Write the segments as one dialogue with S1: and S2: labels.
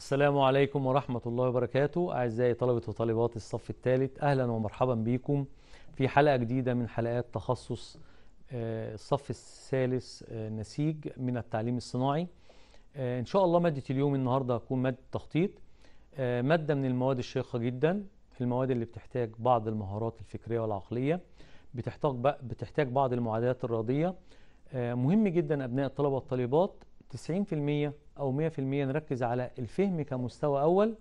S1: السلام عليكم ورحمة الله وبركاته أعزائي طلبة وطالبات الصف الثالث أهلا ومرحبا بكم في حلقة جديدة من حلقات تخصص آه، الصف الثالث آه، نسيج من التعليم الصناعي آه، إن شاء الله مادة اليوم النهاردة هتكون مادة تخطيط مادة من المواد الشيقة جدا المواد اللي بتحتاج بعض المهارات الفكرية والعقلية بتحتاج بتحتاج بعض المعادلات الرياضية مهم جدا أبناء الطلبة والطالبات 90% أو 100% نركز على الفهم كمستوى أول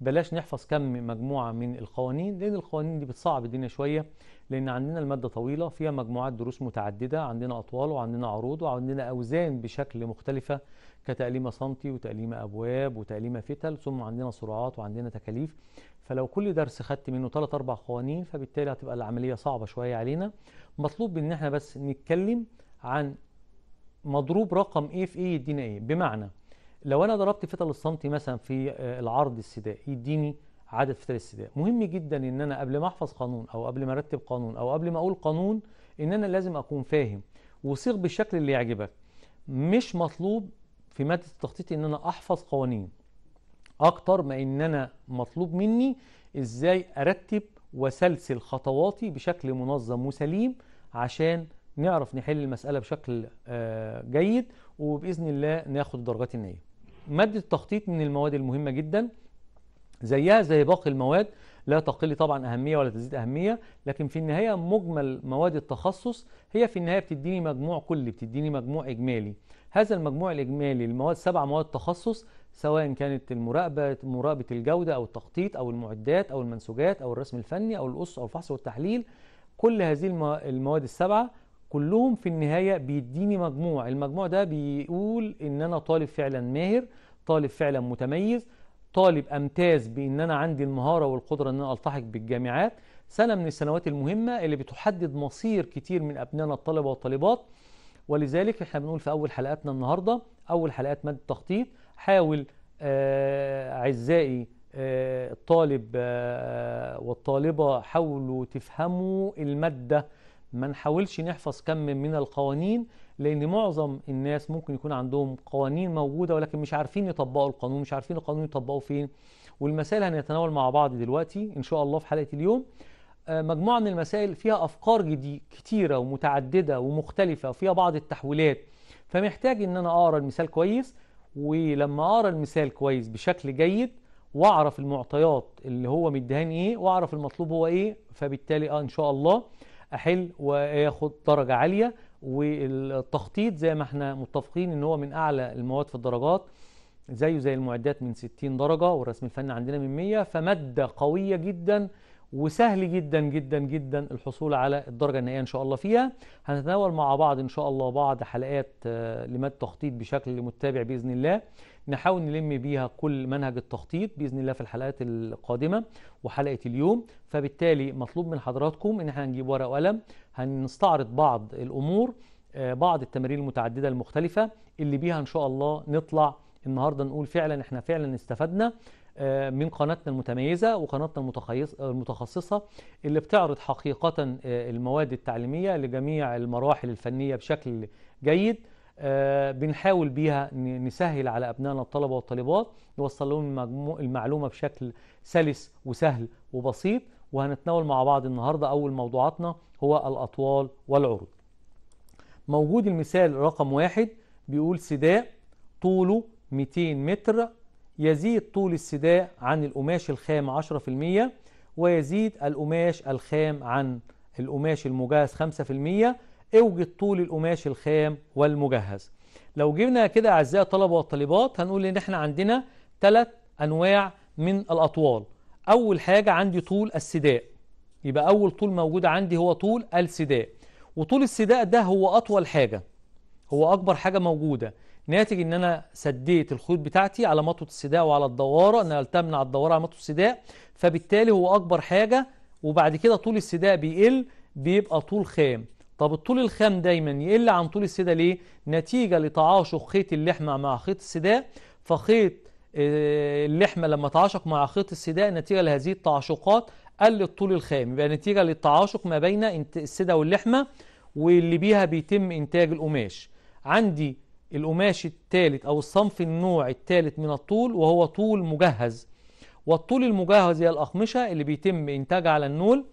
S1: بلاش نحفظ كم مجموعة من القوانين لأن القوانين دي بتصعب الدنيا شوية لأن عندنا المادة طويلة فيها مجموعات دروس متعددة عندنا أطوال وعندنا عروض وعندنا أوزان بشكل مختلفة كتأليمة سنتي وتأليمة أبواب وتأليمة فتل ثم عندنا سرعات وعندنا تكاليف فلو كل درس خدت منه ثلاث أربع قوانين فبالتالي هتبقى العملية صعبة شوية علينا مطلوب إن احنا بس نتكلم عن مضروب رقم ايه في ايه يدينا ايه بمعنى لو انا ضربت فتل الصمت مثلا في آه، العرض السداء يديني عدد فتل السداء مهم جدا ان انا قبل ما احفظ قانون او قبل ما ارتب قانون او قبل ما اقول قانون ان انا لازم اكون فاهم وصيغ بالشكل اللي يعجبك مش مطلوب في ماده التخطيط ان انا احفظ قوانين اكتر ما ان انا مطلوب مني ازاي ارتب وسلسل خطواتي بشكل منظم وسليم عشان نعرف نحل المساله بشكل آه، جيد وباذن الله ناخد الدرجات النيه مادة التخطيط من المواد المهمة جدا زيها زي باقي المواد لا تقل طبعا أهمية ولا تزيد أهمية لكن في النهاية مجمل مواد التخصص هي في النهاية بتديني مجموع كلي بتديني مجموع إجمالي هذا المجموع الإجمالي المواد سبع مواد تخصص سواء كانت المراقبة مراقبة الجودة أو التخطيط أو المعدات أو المنسوجات أو الرسم الفني أو الأس أو الفحص والتحليل كل هذه المواد السبعة كلهم في النهاية بيديني مجموع المجموع ده بيقول إن أنا طالب فعلا ماهر طالب فعلا متميز طالب أمتاز بإن أنا عندي المهارة والقدرة إن أنا ألتحق بالجامعات سنة من السنوات المهمة اللي بتحدد مصير كتير من أبنائنا الطلبة والطالبات ولذلك احنا بنقول في أول حلقاتنا النهاردة أول حلقات مادة التخطيط حاول آه، أعزائي آه، الطالب آه، والطالبة حاولوا تفهموا المادة ما نحاولش نحفظ كم من القوانين لان معظم الناس ممكن يكون عندهم قوانين موجوده ولكن مش عارفين يطبقوا القانون مش عارفين القانون يطبقوا فين والمسائل هنتناول مع بعض دلوقتي ان شاء الله في حلقه اليوم آه، مجموعه من المسائل فيها افكار جديده كتيره ومتعدده ومختلفه وفيها بعض التحويلات فمحتاج ان انا اقرا المثال كويس ولما اقرا المثال كويس بشكل جيد واعرف المعطيات اللي هو مديهاني ايه واعرف المطلوب هو ايه فبالتالي اه ان شاء الله احل واخد درجه عاليه والتخطيط زي ما احنا متفقين ان هو من اعلى المواد في الدرجات زيه زي المعدات من 60 درجه والرسم الفني عندنا من 100 فماده قويه جدا وسهل جدا جدا جدا الحصول على الدرجة النهائية إن شاء الله فيها هنتناول مع بعض إن شاء الله بعض حلقات آه، لماده التخطيط بشكل متابع بإذن الله نحاول نلم بيها كل منهج التخطيط بإذن الله في الحلقات القادمة وحلقة اليوم فبالتالي مطلوب من حضراتكم إن احنا نجيب ورقة وقلم هنستعرض بعض الأمور آه، بعض التمارين المتعددة المختلفة اللي بيها إن شاء الله نطلع النهاردة نقول فعلا احنا فعلا استفدنا آه، من قناتنا المتميزة وقناتنا المتخصصة اللي بتعرض حقيقة آه، المواد التعليمية لجميع المراحل الفنية بشكل جيد آه، بنحاول بيها نسهل على أبنائنا الطلبة والطالبات نوصل لهم المعلومة بشكل سلس وسهل وبسيط وهنتناول مع بعض النهاردة أول موضوعاتنا هو الأطوال والعروض موجود المثال رقم واحد بيقول سداء طوله 200 متر يزيد طول السداء عن القماش الخام 10% ويزيد القماش الخام عن القماش المجهز 5% اوجد طول القماش الخام والمجهز لو جبنا كده أعزائي الطلبة والطالبات هنقول إن إحنا عندنا ثلاث أنواع من الأطوال أول حاجة عندي طول السداء يبقى أول طول موجود عندي هو طول السداء وطول السداء ده هو أطول حاجة هو أكبر حاجة موجودة ناتج ان انا سديت الخيوط بتاعتي على مطوه السداء وعلى الدواره انها على الدواره على مطوه السداء فبالتالي هو اكبر حاجه وبعد كده طول السداء بيقل بيبقى طول خام طب الطول الخام دايما يقل عن طول السداء ليه نتيجه لتعاشق خيط اللحمه مع خيط السداء فخيط آه، اللحمه لما تعاشق مع خيط السداء نتيجه لهذه التعاشقات قل الطول الخام يبقى نتيجه للتعاشق ما بين السداء واللحمه واللي بيها بيتم انتاج القماش عندي القماش الثالث أو الصنف النوع الثالث من الطول وهو طول مجهز والطول المجهز هي الأقمشة اللي بيتم إنتاجها على النول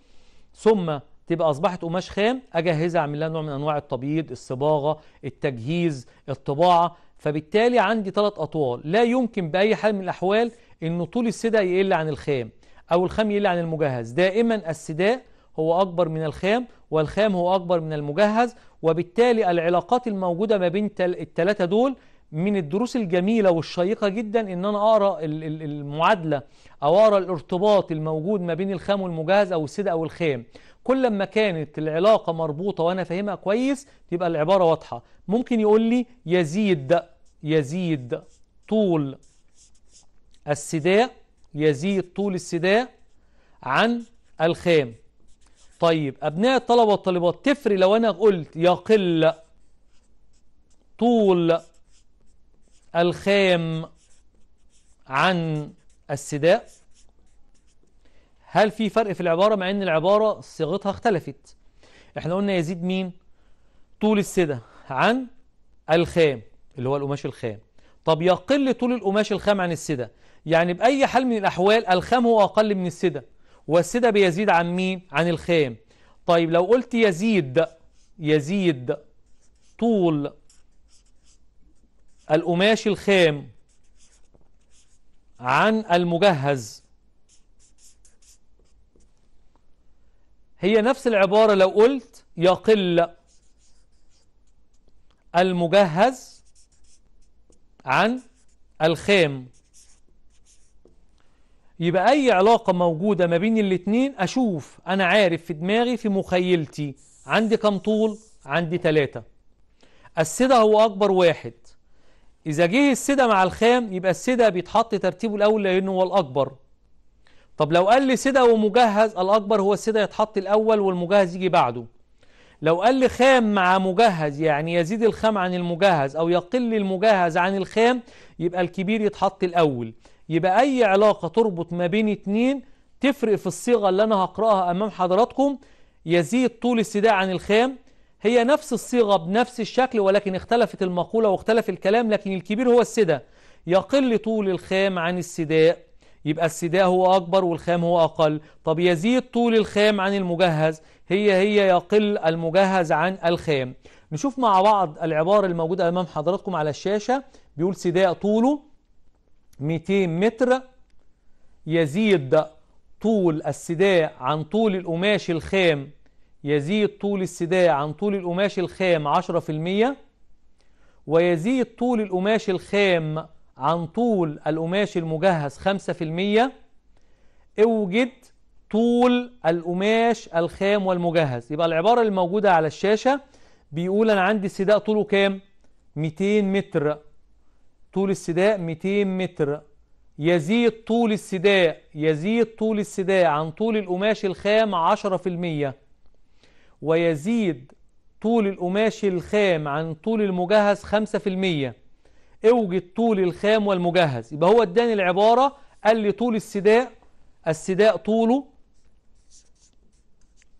S1: ثم تبقى أصبحت قماش خام أجهزها أعمل لها نوع من أنواع التبييض الصباغة التجهيز الطباعة فبالتالي عندي ثلاث أطوال لا يمكن بأي حال من الأحوال أن طول السداء يقل عن الخام أو الخام يقل عن المجهز دائما السداء هو أكبر من الخام والخام هو أكبر من المجهز وبالتالي العلاقات الموجودة ما بين الثلاثة دول من الدروس الجميلة والشيقة جدا ان انا اقرأ المعادلة او اقرأ الارتباط الموجود ما بين الخام والمجهز او السدا او الخام كل ما كانت العلاقة مربوطة وانا فاهمها كويس تبقى العبارة واضحة ممكن يقول لي يزيد يزيد طول السداء يزيد طول السداء عن الخام طيب أبناء الطلبة والطالبات تفرق لو أنا قلت يقل طول الخام عن السداء هل في فرق في العبارة مع أن العبارة صيغتها اختلفت احنا قلنا يزيد مين طول السدة عن الخام اللي هو القماش الخام طب يقل طول القماش الخام عن السدة يعني بأي حال من الأحوال الخام هو أقل من السدة والسدة بيزيد عن مين عن الخام طيب لو قلت يزيد يزيد طول القماش الخام عن المجهز هي نفس العبارة لو قلت يقل المجهز عن الخام يبقى أي علاقة موجودة ما بين الاتنين أشوف أنا عارف في دماغي في مخيلتي عندي كم طول عندي تلاتة السدة هو أكبر واحد إذا جه السدة مع الخام يبقى السدة بيتحط ترتيبه الأول لأنه هو الأكبر طب لو قال لي سدة ومجهز الأكبر هو السدة يتحط الأول والمجهز يجي بعده لو قال لي خام مع مجهز يعني يزيد الخام عن المجهز أو يقل المجهز عن الخام يبقى الكبير يتحط الأول يبقى أي علاقة تربط ما بين اتنين تفرق في الصيغة اللي أنا هقرأها أمام حضراتكم يزيد طول السداء عن الخام هي نفس الصيغة بنفس الشكل ولكن اختلفت المقولة واختلف الكلام لكن الكبير هو السداء يقل طول الخام عن السداء يبقى السداء هو أكبر والخام هو أقل طب يزيد طول الخام عن المجهز هي هي يقل المجهز عن الخام نشوف مع بعض العبارة الموجودة أمام حضراتكم على الشاشة بيقول سداء طوله 200 متر يزيد طول السداء عن طول القماش الخام يزيد طول السداء عن طول القماش الخام 10% ويزيد طول القماش الخام عن طول القماش المجهز 5% اوجد طول القماش الخام والمجهز يبقى العبارة الموجودة على الشاشة بيقول أنا عندي السداء طوله كام 200 متر طول السداء 200 متر يزيد طول السداء يزيد طول السداء عن طول القماش الخام 10% ويزيد طول القماش الخام عن طول المجهز 5% اوجد طول الخام والمجهز يبقى هو اداني العبارة قال لي طول السداء السداء طوله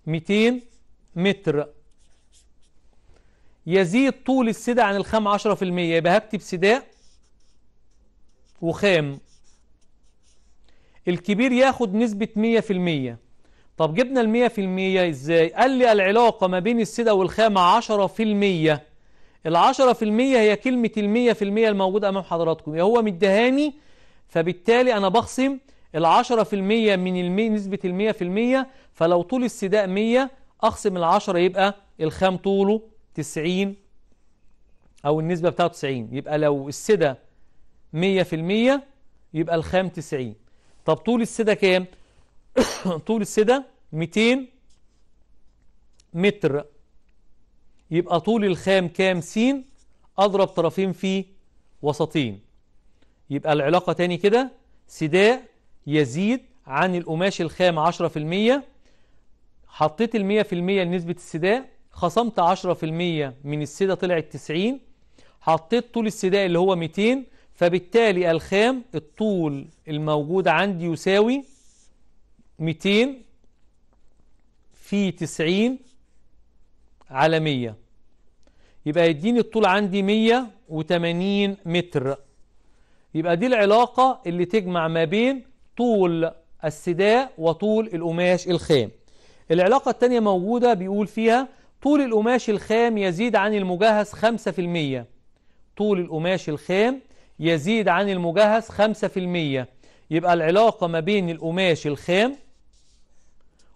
S1: 200 متر يزيد طول السداء عن الخام 10% يبقى هكتب سداء وخام الكبير ياخد نسبة 100% طب جبنا ال 100% ازاي قال لي العلاقة ما بين السدة والخام 10% ال 10% هي كلمة ال 100% الموجودة أمام حضراتكم إيه هو مدهاني فبالتالي أنا بخصم ال 10% من المي نسبة ال 100% فلو طول السداء 100 أخصم ال 10 يبقى الخام طوله 90 أو النسبة بتاعته 90 يبقى لو السدة 100% يبقى الخام 90 طب طول السدة كام طول السدة 200 متر يبقى طول الخام كام س أضرب طرفين في وسطين يبقى العلاقة تاني كده سداء يزيد عن القماش الخام 10% حطيت ال 100% لنسبة السداء خصمت 10% من السدة طلعت 90 حطيت طول السداء اللي هو 200 فبالتالي الخام الطول الموجود عندي يساوي 200 في 90 على 100 يبقى يديني الطول عندي 180 متر يبقى دي العلاقة اللي تجمع ما بين طول السداء وطول القماش الخام العلاقة التانية موجودة بيقول فيها طول القماش الخام يزيد عن المجهز 5% طول القماش الخام يزيد عن المجهز 5% يبقى العلاقة ما بين القماش الخام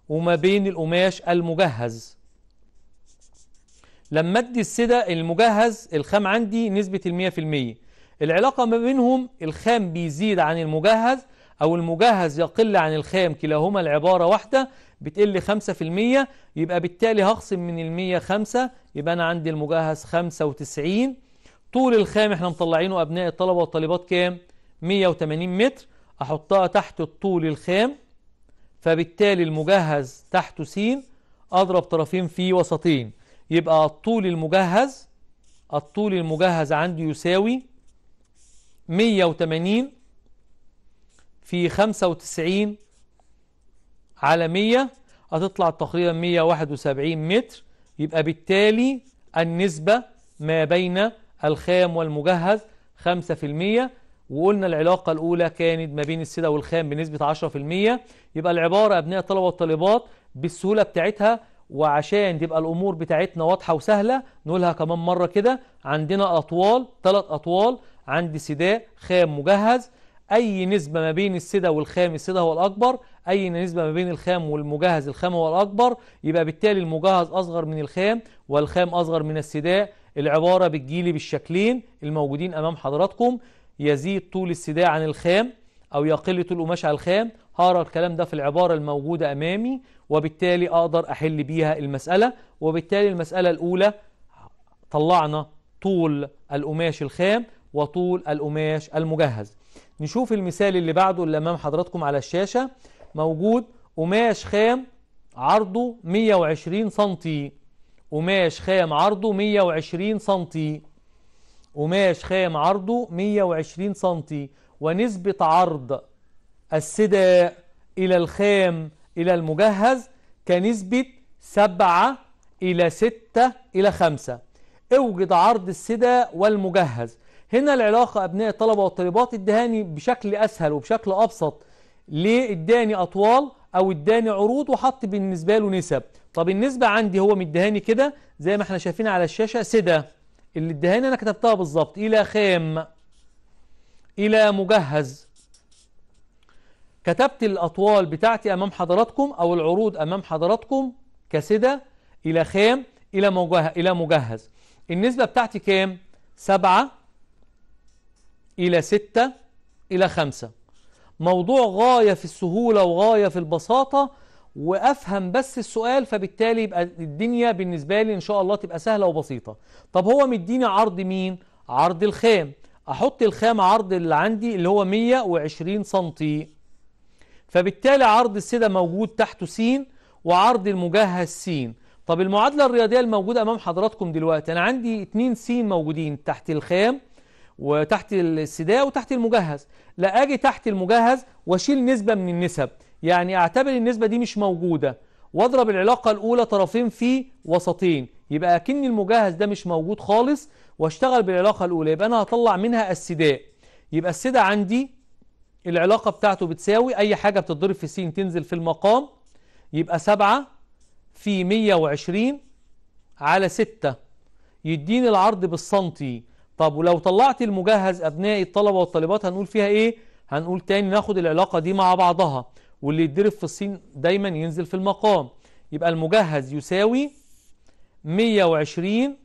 S1: وما بين القماش المجهز لما ادي السدة المجهز الخام عندي نسبة المية في المية العلاقة ما بينهم الخام بيزيد عن المجهز أو المجهز يقل عن الخام كلاهما العبارة واحدة بتقل خمسة في المية يبقى بالتالي هخصم من المية خمسة يبقى أنا عندي المجهز خمسة وتسعين طول الخام احنا مطلعينه أبناء الطلبة والطالبات كام 180 متر أحطها تحت الطول الخام فبالتالي المجهز تحته س أضرب طرفين في وسطين يبقى الطول المجهز الطول المجهز عندي يساوي 180 في 95 على 100 هتطلع تقريبا 171 متر يبقى بالتالي النسبة ما بين الخام والمجهز 5% وقلنا العلاقة الأولى كانت ما بين السلع والخام بنسبة 10% يبقى العبارة أبناء الطلبة والطالبات بالسهولة بتاعتها وعشان تبقى الأمور بتاعتنا واضحة وسهلة نقولها كمان مرة كده عندنا أطوال ثلاث أطوال عندي سداء خام مجهز أي نسبة ما بين السدة والخام السدة هو الأكبر أي نسبة ما بين الخام والمجهز الخام هو الأكبر يبقى بالتالي المجهز أصغر من الخام والخام أصغر من السداء العبارة بتجيلي بالشكلين الموجودين أمام حضراتكم يزيد طول السداع عن الخام أو يقل طول القماش على الخام هقرا الكلام ده في العبارة الموجودة أمامي وبالتالي أقدر أحل بيها المسألة وبالتالي المسألة الأولى طلعنا طول القماش الخام وطول القماش المجهز نشوف المثال اللي بعده اللي أمام حضراتكم على الشاشة موجود قماش خام عرضه 120 سنتي قماش خام عرضه 120 سنتي قماش خام عرضه 120 سنتي ونسبة عرض السداء إلى الخام إلى المجهز كنسبة 7 إلى 6 إلى 5 اوجد عرض السداء والمجهز هنا العلاقة أبناء الطلبة والطالبات الدهاني بشكل أسهل وبشكل أبسط ليه اداني أطوال أو اداني عروض وحط بالنسبة له نسب طب النسبة عندي هو مديهاني كده زي ما احنا شايفين على الشاشة سدة اللي اديهاني انا كتبتها بالظبط الى خام الى مجهز كتبت الأطوال بتاعتي أمام حضراتكم أو العروض أمام حضراتكم كسدة إلى خام إلى مجهز, إلى مجهز. النسبة بتاعتي كام؟ سبعة إلى ستة إلى خمسة موضوع غاية في السهولة وغاية في البساطة وافهم بس السؤال فبالتالي يبقى الدنيا بالنسبه لي ان شاء الله تبقى سهله وبسيطه طب هو مديني عرض مين عرض الخام احط الخام عرض اللي عندي اللي هو 120 سنتي فبالتالي عرض السده موجود تحته س وعرض المجهز س طب المعادله الرياضيه الموجوده امام حضراتكم دلوقتي انا عندي 2 س موجودين تحت الخام وتحت السداء وتحت المجهز لا اجي تحت المجهز واشيل نسبه من النسب يعني اعتبر النسبة دي مش موجودة واضرب العلاقة الأولى طرفين في وسطين يبقى أكن المجهز ده مش موجود خالص واشتغل بالعلاقة الأولى يبقى أنا هطلع منها السداء يبقى السداء عندي العلاقة بتاعته بتساوي أي حاجة بتتضرب في س تنزل في المقام يبقى 7 في 120 على 6 يديني العرض بالسنتي طب ولو طلعت المجهز أبنائي الطلبة والطالبات هنقول فيها إيه؟ هنقول تاني ناخد العلاقة دي مع بعضها واللي يتضرب في الصين دايما ينزل في المقام يبقى المجهز يساوي 120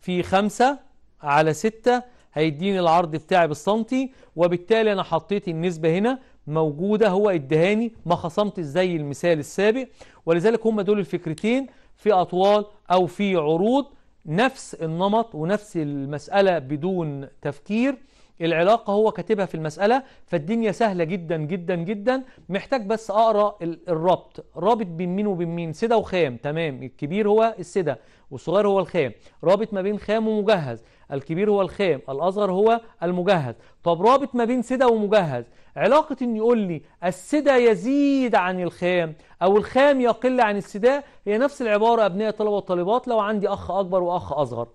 S1: في 5 على 6 هيديني العرض بتاعي بالسنتي وبالتالي انا حطيت النسبة هنا موجودة هو ادهاني ما خصمت زي المثال السابق ولذلك هم دول الفكرتين في اطوال او في عروض نفس النمط ونفس المسألة بدون تفكير العلاقة هو كاتبها في المسألة فالدنيا سهلة جدا جدا جدا محتاج بس أقرأ الربط رابط بين مين وبين مين سدة وخام تمام الكبير هو السدة والصغير هو الخام رابط ما بين خام ومجهز الكبير هو الخام الأصغر هو المجهز طب رابط ما بين سدة ومجهز علاقة إن يقول لي السدة يزيد عن الخام أو الخام يقل عن السدة هي نفس العبارة أبناء الطلبة والطالبات لو عندي أخ أكبر وأخ أصغر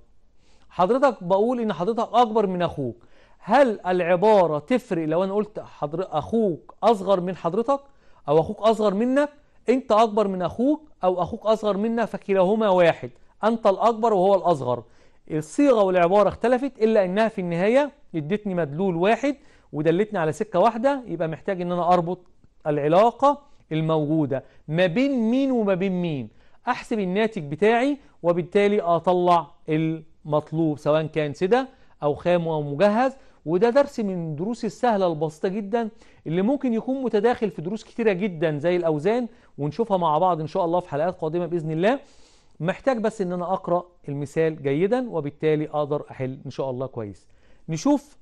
S1: حضرتك بقول إن حضرتك أكبر من أخوك هل العبارة تفرق لو أنا قلت حضر أخوك أصغر من حضرتك أو أخوك أصغر منك أنت أكبر من أخوك أو أخوك أصغر منك فكلاهما واحد أنت الأكبر وهو الأصغر الصيغة والعبارة اختلفت إلا أنها في النهاية ادتني مدلول واحد ودلتني على سكة واحدة يبقى محتاج أن أنا أربط العلاقة الموجودة ما بين مين وما بين مين أحسب الناتج بتاعي وبالتالي أطلع المطلوب سواء كان سدة أو خام أو مجهز وده درس من دروس السهلة البسيطة جدا اللي ممكن يكون متداخل في دروس كتيرة جدا زي الأوزان ونشوفها مع بعض إن شاء الله في حلقات قادمة بإذن الله محتاج بس إن أنا أقرأ المثال جيدا وبالتالي أقدر أحل إن شاء الله كويس نشوف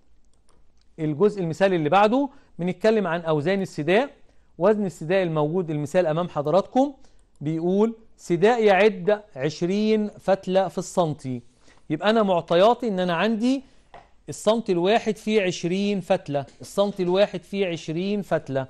S1: الجزء المثال اللي بعده بنتكلم عن أوزان السداء وزن السداء الموجود المثال أمام حضراتكم بيقول سداء يعد 20 فتلة في السنتي يبقى أنا معطياتي إن أنا عندي الصمت الواحد فيه 20 فتلة الصمت الواحد فيه 20 فتلة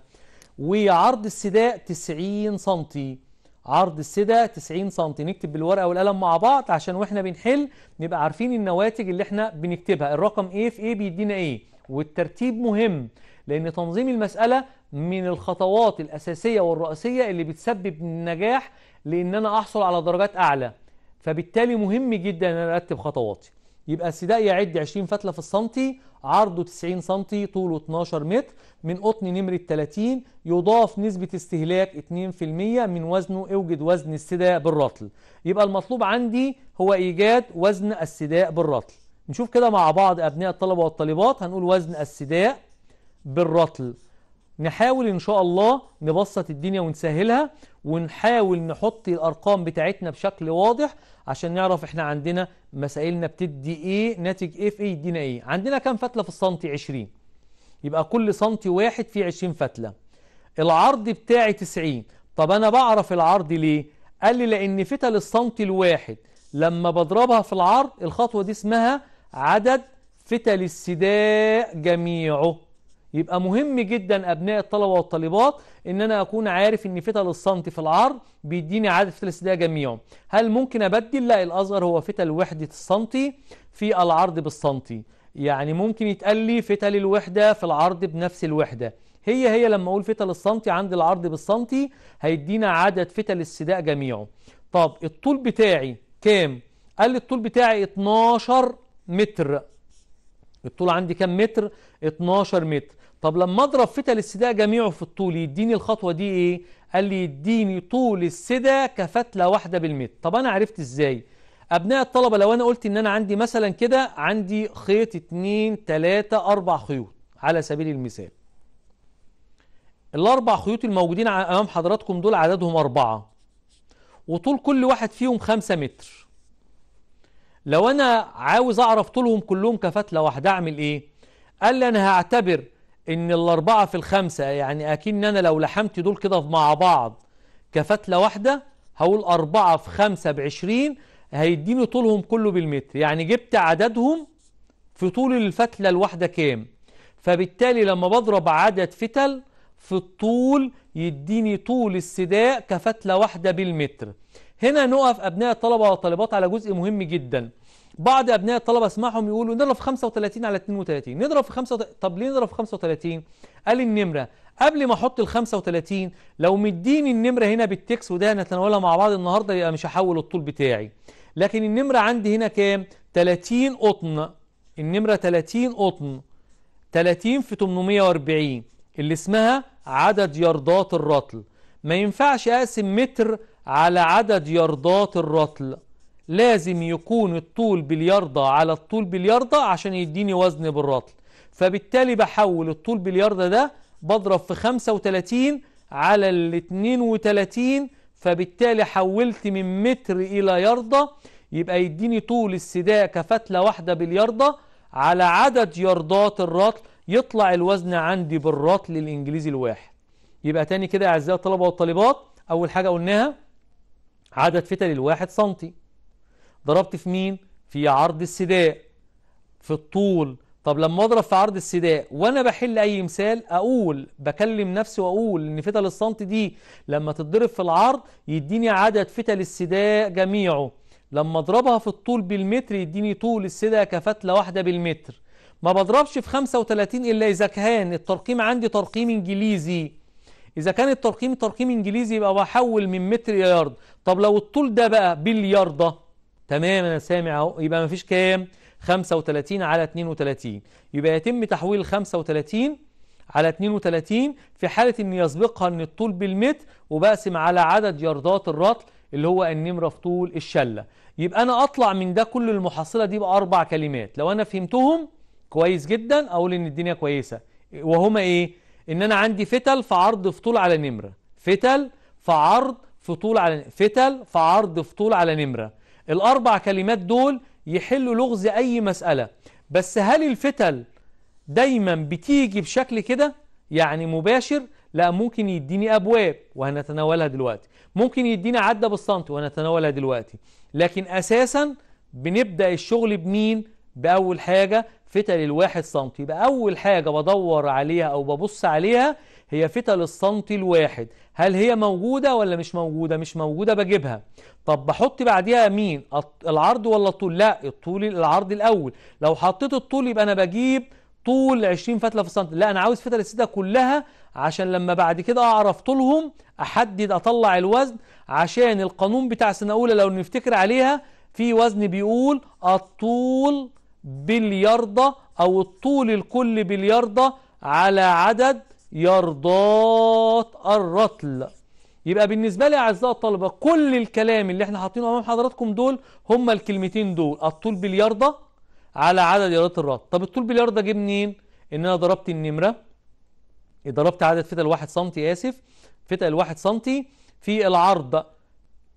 S1: وعرض السداء 90 سنتي عرض السدة 90 سنتي نكتب بالورقة والقلم مع بعض عشان واحنا بنحل نبقى عارفين النواتج اللي احنا بنكتبها الرقم ايه في ايه بيدينا ايه والترتيب مهم لان تنظيم المسألة من الخطوات الأساسية والرئيسية اللي بتسبب النجاح لان انا احصل على درجات اعلى فبالتالي مهم جدا ان انا ارتب خطواتي يبقى السداء يعد 20 فتله في السنتي عرضه 90 سنتي طوله 12 متر من قطن نمره 30 يضاف نسبه استهلاك 2% من وزنه اوجد وزن السداء بالرطل يبقى المطلوب عندي هو ايجاد وزن السداء بالرطل نشوف كده مع بعض ابناء الطلبه والطالبات هنقول وزن السداء بالرطل نحاول إن شاء الله نبسط الدنيا ونسهلها ونحاول نحط الأرقام بتاعتنا بشكل واضح عشان نعرف إحنا عندنا مسائلنا بتدي إيه ناتج إيه في إيه يدينا إيه عندنا كام فتلة في السنتي 20 يبقى كل سنتي واحد فيه 20 فتلة العرض بتاعي 90 طب أنا بعرف العرض ليه قال لي لأن فتل السنتي الواحد لما بضربها في العرض الخطوة دي اسمها عدد فتل السداء جميعه يبقى مهم جدا أبناء الطلبة والطالبات إن أنا أكون عارف إن فتل السنتي في العرض بيديني عدد فتل السداء جميعهم هل ممكن أبدل؟ لا الأصغر هو فتل وحدة السنتي في العرض بالسنتي يعني ممكن يتقال لي فتل الوحدة في العرض بنفس الوحدة هي هي لما أقول فتل السنتي عند العرض بالسنتي هيدينا عدد فتل السداء جميعه طب الطول بتاعي كام؟ قال لي الطول بتاعي 12 متر الطول عندي كام متر 12 متر طب لما اضرب فتل السداء جميعه في الطول يديني الخطوه دي ايه قال لي يديني طول السداء كفتله واحده بالمتر طب انا عرفت ازاي ابناء الطلبه لو انا قلت ان انا عندي مثلا كده عندي خيط 2 3 4 خيوط على سبيل المثال الاربع خيوط الموجودين امام حضراتكم دول عددهم اربعه وطول كل واحد فيهم 5 متر لو أنا عاوز أعرف طولهم كلهم كفتلة واحدة أعمل إيه قال لي أنا هعتبر إن الأربعة في الخمسة يعني أكن أنا لو لحمت دول كده مع بعض كفتلة واحدة هقول أربعة في خمسة بعشرين هيديني طولهم كله بالمتر يعني جبت عددهم في طول الفتلة الواحدة كام فبالتالي لما بضرب عدد فتل في الطول يديني طول السداء كفتلة واحدة بالمتر هنا نقف أبناء الطلبة والطالبات على جزء مهم جدا بعض أبناء الطلبة اسمعهم يقولوا نضرب 35 على 32 نضرب في 5 طب ليه نضرب في 35 قال النمرة قبل ما احط ال 35 لو مديني النمرة هنا بالتكس وده هنتناولها مع بعض النهاردة يبقى مش هحول الطول بتاعي لكن النمرة عندي هنا كام 30 قطن النمرة 30 قطن 30 في 840 اللي اسمها عدد ياردات الرطل ما ينفعش اقسم متر على عدد ياردات الرطل لازم يكون الطول بالياردة على الطول بالياردة عشان يديني وزن بالرطل فبالتالي بحول الطول بالياردة ده بضرب في 35 على ال 32 فبالتالي حولت من متر إلى ياردة يبقى يديني طول السداء كفتلة واحدة بالياردة على عدد ياردات الرطل يطلع الوزن عندي بالرطل الإنجليزي الواحد يبقى تاني كده أعزائي الطلبة والطالبات أول حاجة قلناها عدد فتل الواحد سنتي ضربت في مين؟ في عرض السداء في الطول طب لما اضرب في عرض السداء وانا بحل اي مثال اقول بكلم نفسي واقول ان فتل السنت دي لما تتضرب في العرض يديني عدد فتل السداء جميعه لما اضربها في الطول بالمتر يديني طول السداء كفتله واحده بالمتر ما بضربش في 35 الا اذا كان الترقيم عندي ترقيم انجليزي إذا كان الترقيم ترقيم إنجليزي يبقى بحول من متر إلى يارد طب لو الطول ده بقى بالياردة تمام أنا سامع أهو يبقى مفيش كام 35 على 32 يبقى يتم تحويل 35 على 32 في حالة أن يسبقها أن الطول بالمتر وبقسم على عدد ياردات الرطل اللي هو النمرة في طول الشلة يبقى أنا أطلع من ده كل المحصلة دي بأربع كلمات لو أنا فهمتهم كويس جدا أقول إن الدنيا كويسة وهما إيه؟ ان انا عندي فتل في عرض في طول على نمره فتل في عرض في طول على فتل في عرض في طول على نمره الاربع كلمات دول يحلوا لغز اي مساله بس هل الفتل دايما بتيجي بشكل كده يعني مباشر لا ممكن يديني ابواب وهنتناولها دلوقتي ممكن يديني عده بالسنتي وهنتناولها دلوقتي لكن اساسا بنبدا الشغل بمين بأول حاجة فتل الواحد سنتي يبقى أول حاجة بدور عليها أو ببص عليها هي فتل السنتي الواحد هل هي موجودة ولا مش موجودة مش موجودة بجيبها طب بحط بعديها مين العرض ولا الطول لا الطول العرض الأول لو حطيت الطول يبقى أنا بجيب طول 20 فتله في السنتي لا انا عاوز فتل السته كلها عشان لما بعد كده اعرف طولهم احدد اطلع الوزن عشان القانون بتاع سنه اولى لو نفتكر عليها في وزن بيقول الطول بالياردة أو الطول الكل بالياردة على عدد ياردات الرطل يبقى بالنسبة لي أعزائي الطلبة كل الكلام اللي احنا حاطينه أمام حضراتكم دول هم الكلمتين دول الطول بالياردة على عدد ياردات الرطل طب الطول بالياردة جه منين؟ إن أنا ضربت النمرة ضربت عدد فتل الواحد سنتي آسف فتل الواحد سنتي في العرض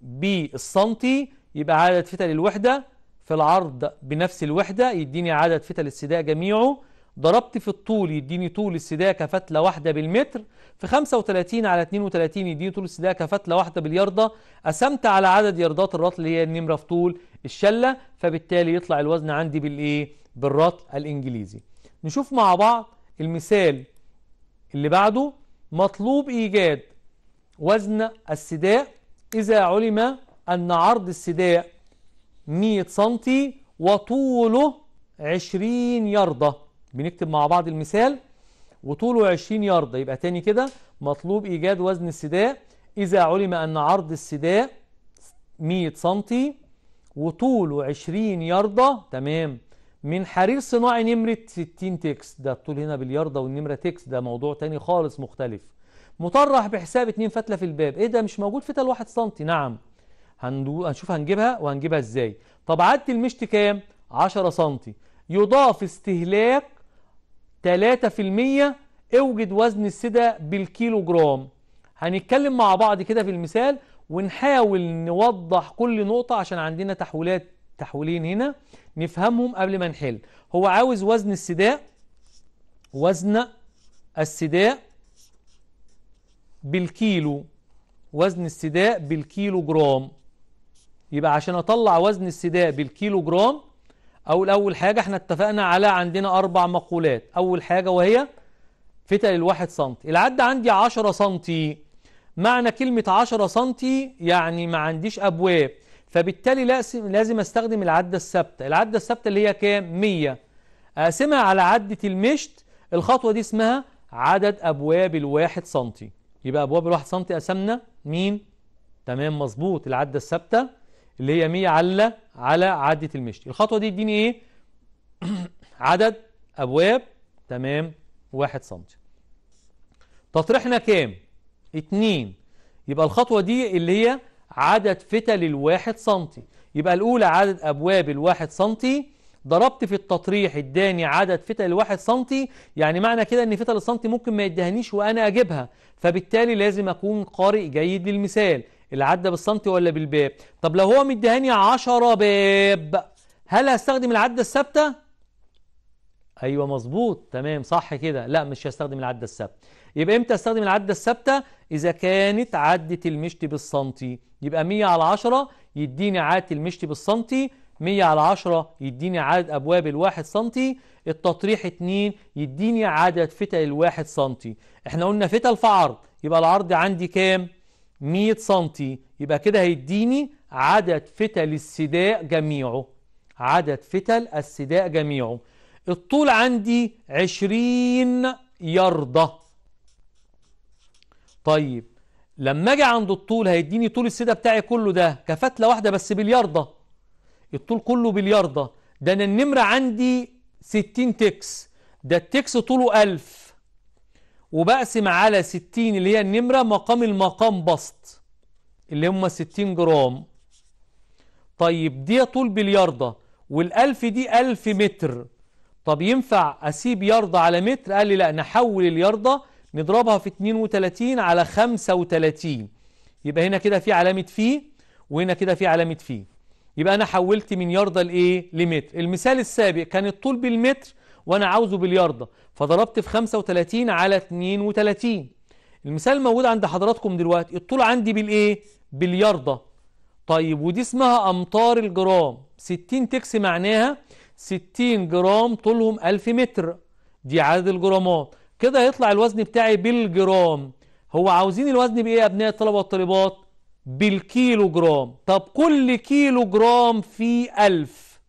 S1: بالسنتي يبقى عدد فتل الوحدة في العرض بنفس الوحدة يديني عدد فتل السداء جميعه ضربت في الطول يديني طول السداء كفتلة واحدة بالمتر في 35 على 32 يديني طول السداء كفتلة واحدة بالياردة قسمت على عدد ياردات الرطل اللي هي النمرة في طول الشلة فبالتالي يطلع الوزن عندي بالإيه؟ بالرطل الإنجليزي نشوف مع بعض المثال اللي بعده مطلوب إيجاد وزن السداء إذا علم أن عرض السداء 100 سم وطوله 20 ياردة بنكتب مع بعض المثال وطوله 20 ياردة يبقى تاني كده مطلوب إيجاد وزن السداء إذا علم أن عرض السداء 100 سم وطوله 20 ياردة تمام من حرير صناعي نمرة 60 تكس ده الطول هنا بالياردة والنمرة تكس ده موضوع تاني خالص مختلف مطرح بحساب 2 فتلة في الباب ايه ده مش موجود فتل 1 سم نعم هنشوف هنجيبها وهنجيبها ازاي طب عدت المشط كام 10 سم يضاف استهلاك 3% اوجد وزن السدى بالكيلو جرام هنتكلم مع بعض كده في المثال ونحاول نوضح كل نقطة عشان عندنا تحولات تحولين هنا نفهمهم قبل ما نحل هو عاوز وزن السداء وزن السداء بالكيلو وزن السداء بالكيلو جرام يبقى عشان اطلع وزن السداء بالكيلو جرام اول اول حاجة احنا اتفقنا على عندنا اربع مقولات اول حاجة وهي فتل الواحد سنتي العد عندي 10 سنتي معنى كلمة 10 سنتي يعني ما عنديش ابواب فبالتالي لازم استخدم العدة الثابتة العدة الثابتة اللي هي كام 100 اقسمها على عدة المشت الخطوة دي اسمها عدد ابواب الواحد سنتي يبقى ابواب الواحد سنتي قسمنا مين تمام مظبوط العدة الثابتة اللي هي 100 على على عدة المشت الخطوة دي اديني ايه عدد أبواب تمام 1 سم تطريحنا كام 2 يبقى الخطوة دي اللي هي عدد فتل الواحد سنتي يبقى الأولى عدد أبواب الواحد سنتي ضربت في التطريح اداني عدد فتل الواحد سنتي يعني معنى كده ان فتل السنتي ممكن ما يدهنيش وانا اجيبها فبالتالي لازم اكون قارئ جيد للمثال العدة عدى بالسنتي ولا بالباب طب لو هو مديهاني 10 باب هل هستخدم العدة الثابتة ايوه مظبوط تمام صح كده لا مش هستخدم العدة الثابتة يبقى امتى استخدم العدة الثابتة اذا كانت عدة المشط بالسنتي يبقى 100 على 10 يديني عدة المشط بالسنتي 100 على 10 يديني عدد ابواب الواحد سنتي التطريح 2 يديني عدد فتل الواحد سنتي احنا قلنا فتل في عرض يبقى العرض عندي كام 100 سم يبقى كده هيديني عدد فتل السداء جميعه عدد فتل السداء جميعه الطول عندي 20 ياردة طيب لما اجي عند الطول هيديني طول السداء بتاعي كله ده كفتلة واحدة بس بالياردة الطول كله بالياردة ده انا النمرة عندي 60 تكس ده التكس طوله 1000 وبقسم على 60 اللي هي النمرة مقام المقام بسط اللي هم 60 جرام طيب دي طول بالياردة والألف دي ألف متر طب ينفع أسيب ياردة على متر قال لي لا نحول الياردة نضربها في 32 على 35 يبقى هنا كده في علامة في وهنا كده في علامة في يبقى أنا حولت من ياردة لإيه لمتر المثال السابق كان الطول بالمتر وأنا عاوزه بالياردة فضربت في 35 على 32 المثال الموجود عند حضراتكم دلوقتي الطول عندي بالإيه؟ بالياردة طيب ودي اسمها أمتار الجرام 60 تكس معناها 60 جرام طولهم 1000 متر دي عدد الجرامات كده هيطلع الوزن بتاعي بالجرام هو عاوزين الوزن بإيه يا أبناء الطلبة والطالبات؟ بالكيلو جرام طب كل كيلو جرام فيه 1000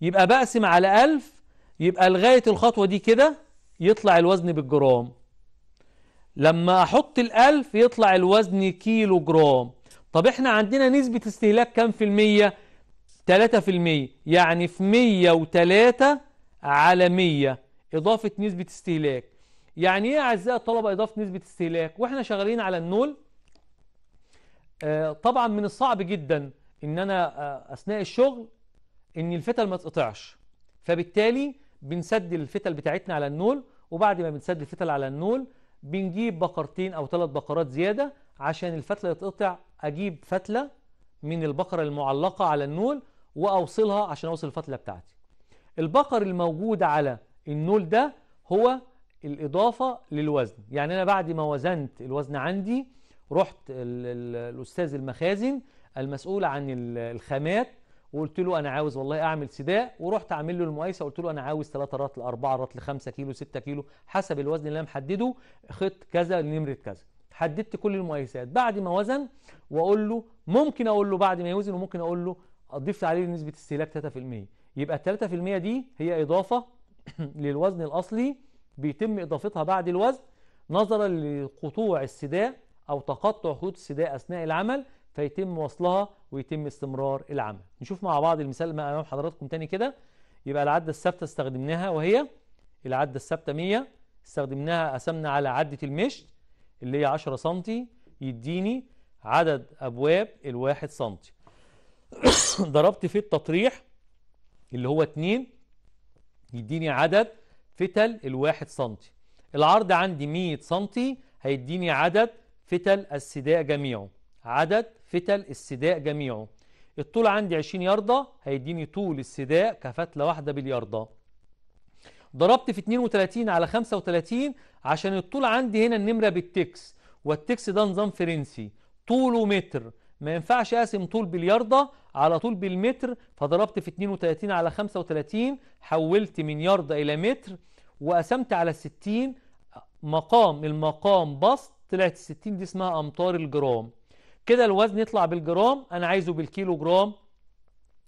S1: يبقى بقسم على 1000 يبقى لغاية الخطوة دي كده يطلع الوزن بالجرام لما أحط الألف يطلع الوزن كيلو جرام طب احنا عندنا نسبة استهلاك كام في المية؟ 3 في المية يعني في 103 على 100 إضافة نسبة استهلاك يعني إيه أعزائي الطلبة إضافة نسبة استهلاك؟ وإحنا شغالين على النول آه، طبعا من الصعب جدا إن أنا آه، أثناء الشغل إن الفتل ما تقطعش فبالتالي بنسد الفتل بتاعتنا على النول وبعد ما بنسد الفتل على النول بنجيب بقرتين أو ثلاث بقرات زيادة عشان الفتلة يتقطع أجيب فتلة من البقرة المعلقة على النول وأوصلها عشان أوصل الفتلة بتاعتي البقر الموجود على النول ده هو الإضافة للوزن يعني أنا بعد ما وزنت الوزن عندي رحت الأستاذ المخازن المسؤول عن الخامات وقلت له انا عاوز والله اعمل سداء ورحت عامل له المقايسه قلت له انا عاوز 3 رطل 4 رطل 5 كيلو 6 كيلو حسب الوزن اللي انا محدده خط كذا لنمره كذا حددت كل المقايسات بعد ما وزن واقول له ممكن اقول له بعد ما يوزن وممكن اقول له اضيف عليه نسبه استهلاك 3% يبقى ال 3% دي هي اضافه للوزن الاصلي بيتم اضافتها بعد الوزن نظرا لقطوع السداء او تقطع خيوط السداء اثناء العمل فيتم وصلها ويتم استمرار العمل نشوف مع بعض المثال ما امام حضراتكم تاني كده يبقى العده الثابته استخدمناها وهي العده الثابته 100 استخدمناها قسمنا على عده المشت اللي هي 10 سم يديني عدد ابواب الواحد سم ضربت في التطريح اللي هو 2 يديني عدد فتل الواحد سم العرض عندي 100 سم هيديني عدد فتل السداء جميعه عدد فتل السداء جميعه الطول عندي 20 ياردة هيديني طول السداء كفتلة واحدة بالياردة ضربت في 32 على 35 عشان الطول عندي هنا النمرة بالتكس والتكس ده نظام فرنسي طوله متر ما ينفعش اقسم طول بالياردة على طول بالمتر فضربت في 32 على 35 حولت من ياردة إلى متر وقسمت على 60 مقام المقام بسط طلعت 60 دي اسمها أمتار الجرام كده الوزن يطلع بالجرام انا عايزه بالكيلو جرام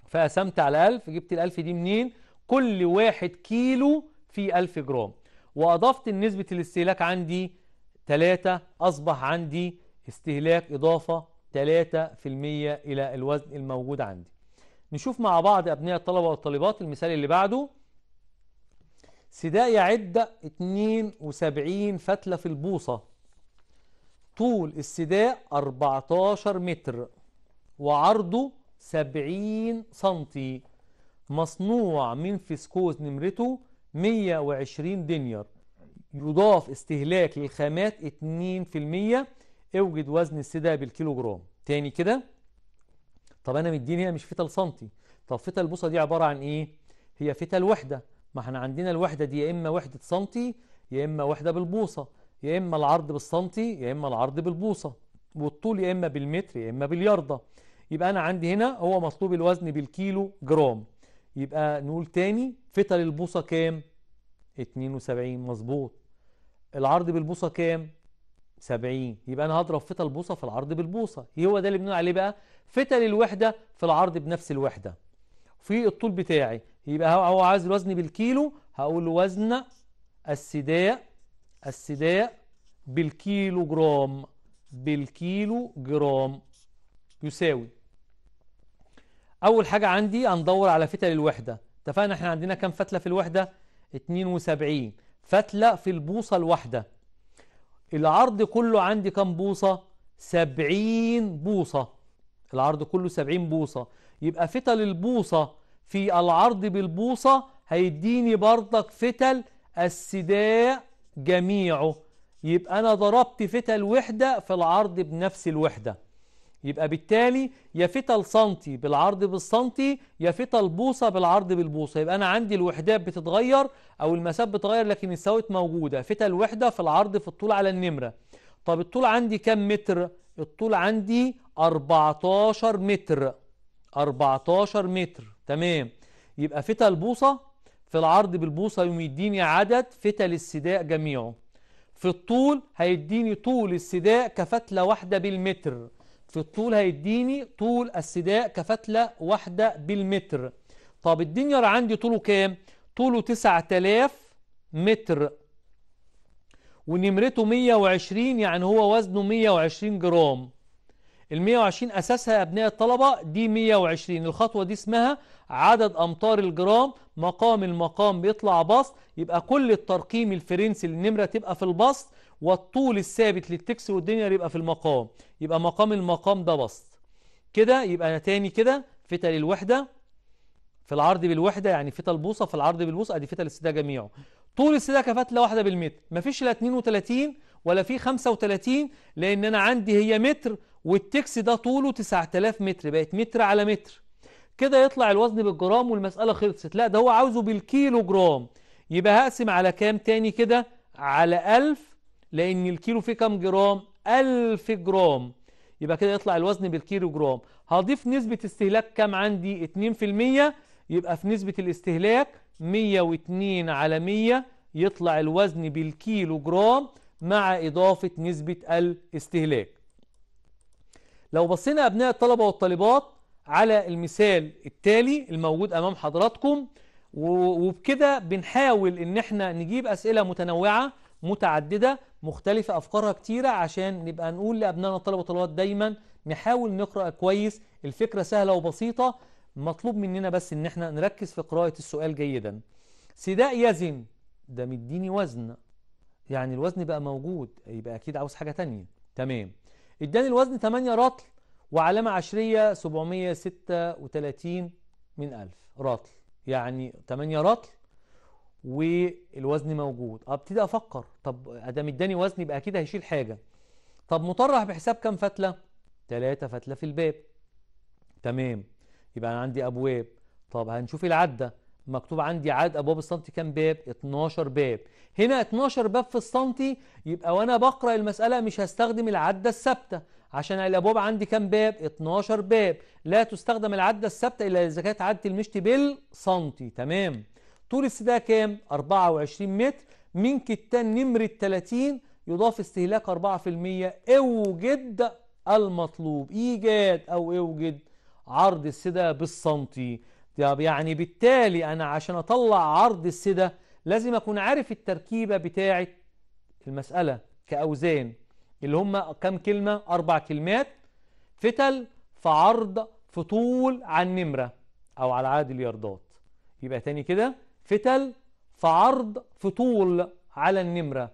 S1: فقسمت على 1000 جبت ال 1000 دي منين كل واحد كيلو فيه 1000 جرام واضفت نسبه الاستهلاك عندي 3 اصبح عندي استهلاك اضافه 3% الى الوزن الموجود عندي نشوف مع بعض ابناء الطلبه والطالبات المثال اللي بعده سداء يعد 72 فتله في البوصه طول السداء 14 متر وعرضه 70 سنتي مصنوع من فيسكوز نمرته 120 دنيار يضاف استهلاك للخامات 2% اوجد وزن السداء بالكيلو جرام تاني كده طب انا مديني هنا مش فتل سنتي طب فتل البوصه دي عباره عن ايه هي فتل وحده ما احنا عندنا الوحده دي يا اما وحده سنتي يا اما وحده بالبوصه يا إما العرض بالسنتي يا إما العرض بالبوصة والطول يا إما بالمتر يا إما بالياردة يبقى أنا عندي هنا هو مطلوب الوزن بالكيلو جرام يبقى نقول تاني فتل البوصة كام 72 مظبوط العرض بالبوصة كام 70 يبقى أنا هضرب فتل البوصة في العرض بالبوصة إيه هو ده اللي بنقول عليه بقى فتل الوحدة في العرض بنفس الوحدة في الطول بتاعي يبقى هو عايز الوزن بالكيلو هقول له وزن السداء السداء بالكيلو جرام بالكيلو جرام يساوي أول حاجة عندي هندور على فتل الوحدة اتفقنا احنا عندنا كام فتلة في الوحدة 72 فتلة في البوصة الواحدة العرض كله عندي كام بوصة 70 بوصة العرض كله 70 بوصة يبقى فتل البوصة في العرض بالبوصة هيديني برضك فتل السداء جميعه يبقى أنا ضربت فتة الوحدة في العرض بنفس الوحدة يبقى بالتالي يا فتة السنتي بالعرض بالسنتي يا فتة البوصة بالعرض بالبوصة يبقى أنا عندي الوحدات بتتغير أو المسافات بتتغير لكن الثوابت موجودة فتة الوحدة في العرض في الطول على النمرة طب الطول عندي كم متر؟ الطول عندي 14 متر 14 متر تمام يبقى فتة البوصة في العرض بالبوصة يوم يديني عدد فتل السداء جميعه في الطول هيديني طول السداء كفتلة واحدة بالمتر في الطول هيديني طول السداء كفتلة واحدة بالمتر طب الدنيا عندي طوله كام طوله 9000 متر ونمرته 120 يعني هو وزنه 120 جرام ال 120 أساسها يا أبناء الطلبة دي 120 الخطوة دي اسمها عدد أمتار الجرام مقام المقام بيطلع بسط يبقى كل الترقيم الفرنسي للنمرة تبقى في البسط والطول الثابت للتكس والدنيا يبقى في المقام يبقى مقام المقام ده بسط كده يبقى أنا تاني كده فتل الوحدة في العرض بالوحدة يعني فتل البوصه في العرض بالبوصة أدي فتل السدة جميعه طول السدة كفتلة واحدة بالمتر مفيش لا 32 ولا في 35 لأن أنا عندي هي متر والتكس ده طوله 9000 متر بقت متر على متر كده يطلع الوزن بالجرام والمسألة خلصت لا ده هو عاوزه بالكيلو جرام يبقى هقسم على كام تاني كده على 1000 لأن الكيلو فيه كام جرام 1000 جرام يبقى كده يطلع الوزن بالكيلو جرام هضيف نسبة استهلاك كام عندي 2% يبقى في نسبة الاستهلاك 102 على 100 يطلع الوزن بالكيلو جرام مع إضافة نسبة الاستهلاك لو بصينا أبناء الطلبة والطالبات على المثال التالي الموجود أمام حضراتكم وبكده بنحاول إن احنا نجيب أسئلة متنوعة متعددة مختلفة أفكارها كتيرة عشان نبقى نقول لأبنائنا الطلبة والطالبات دايما نحاول نقرأ كويس الفكرة سهلة وبسيطة مطلوب مننا بس إن احنا نركز في قراءة السؤال جيدا سداء يزن ده مديني وزن يعني الوزن بقى موجود يبقى أكيد عاوز حاجة تانية تمام اداني الوزن 8 رطل وعلامة عشرية 736 من 1000 رطل يعني 8 رطل والوزن موجود ابتدي افكر طب ادام اداني وزن يبقى اكيد هيشيل حاجه طب مطرح بحساب كام فتله 3 فتله في الباب تمام يبقى انا عندي ابواب طب هنشوف العده مكتوب عندي عدد ابواب السنتي كام باب 12 باب هنا 12 باب في السنتي يبقى وانا بقرا المساله مش هستخدم العده الثابته عشان الابواب عندي كام باب 12 باب لا تستخدم العده الثابته الا اذا كانت عدد المشط بالسنتي تمام طول السداء كام 24 متر من كتان نمره 30 يضاف استهلاك 4% اوجد المطلوب ايجاد او اوجد عرض السدة بالسنتي طب يعني بالتالي أنا عشان أطلع عرض السدة لازم أكون عارف التركيبة بتاعة المسألة كأوزان اللي هم كم كلمة أربع كلمات فتل فعرض فطول عن نمرة أو على عدد الياردات يبقى تاني كده فتل فعرض فطول على النمرة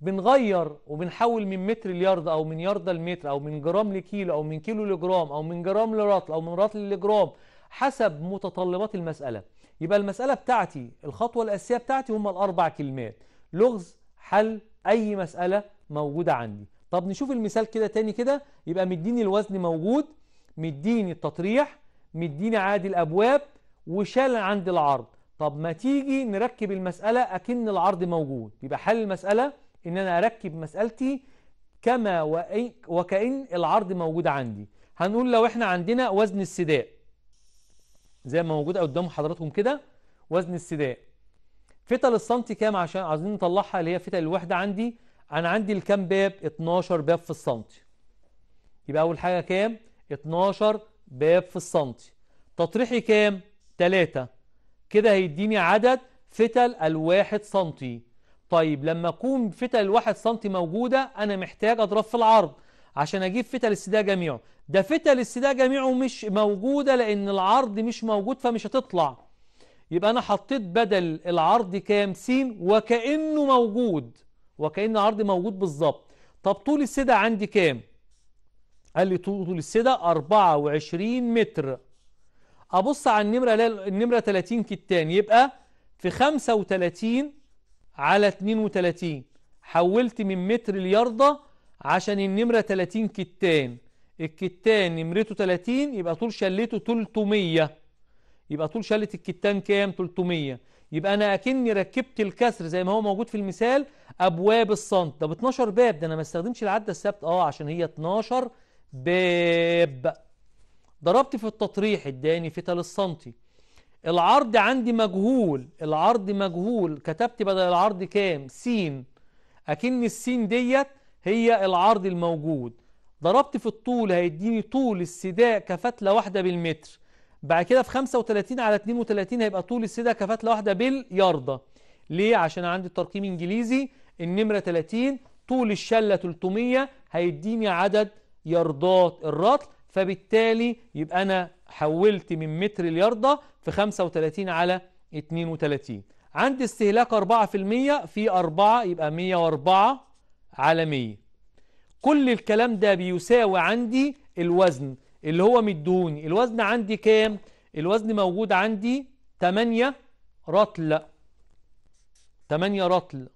S1: بنغير وبنحول من متر ليارد أو من ياردة لمتر أو من جرام لكيلو أو من كيلو لجرام أو من جرام لرطل أو من رطل لجرام حسب متطلبات المسألة يبقى المسألة بتاعتي الخطوة الأساسية بتاعتي هم الأربع كلمات لغز حل أي مسألة موجودة عندي طب نشوف المثال كده تاني كده يبقى مديني الوزن موجود مديني التطريح مديني عادي الأبواب وشال عندي العرض طب ما تيجي نركب المسألة أكن العرض موجود يبقى حل المسألة إن أنا أركب مسألتي كما وكأن العرض موجود عندي هنقول لو إحنا عندنا وزن السداء زي ما موجودة قدام حضراتكم كده وزن السداء فتل السنتي كام عشان عايزين نطلعها اللي هي فتل الوحدة عندي أنا عندي الكام باب 12 باب في السنتي يبقى أول حاجة كام 12 باب في السنتي تطريحي كام 3 كده هيديني عدد فتل الواحد سنتي طيب لما أكون فتل الواحد سنتي موجودة أنا محتاج أضرب في العرض عشان اجيب فتا للسيدية جميعه ده فتا للسيدية جميعه مش موجودة لان العرض مش موجود فمش هتطلع يبقى انا حطيت بدل العرض كام س وكأنه موجود وكأن عرض موجود بالظبط طب طول السدة عندي كام قال لي طول السدة 24 متر ابص على النمرة النمرة 30 كتان يبقى في 35 على 32 حولت من متر لياردة عشان النمرة 30 كتان الكتان نمرته 30 يبقى طول شلته 300 يبقى طول شلة الكتان كام 300 يبقى انا اكني ركبت الكسر زي ما هو موجود في المثال ابواب السنت ده ب 12 باب ده انا ما استخدمش العدة الثابتة اه عشان هي 12 باب ضربت في التطريح اداني فتل السنتي العرض عندي مجهول العرض مجهول كتبت بدل العرض كام س اكن السين ديت هي العرض الموجود ضربت في الطول هيديني طول السداء كفتلة واحدة بالمتر بعد كده في 35 على 32 هيبقى طول السداء كفتلة واحدة بالياردة ليه؟ عشان عندي الترقيم انجليزي النمرة 30 طول الشلة 300 هيديني عدد ياردات الرطل فبالتالي يبقى أنا حولت من متر الياردة في 35 على 32 عندي استهلاك 4% في 4 يبقى 104 عالمية كل الكلام ده بيساوي عندي الوزن اللي هو مدهوني الوزن عندي كام الوزن موجود عندي 8 رطل 8 رطل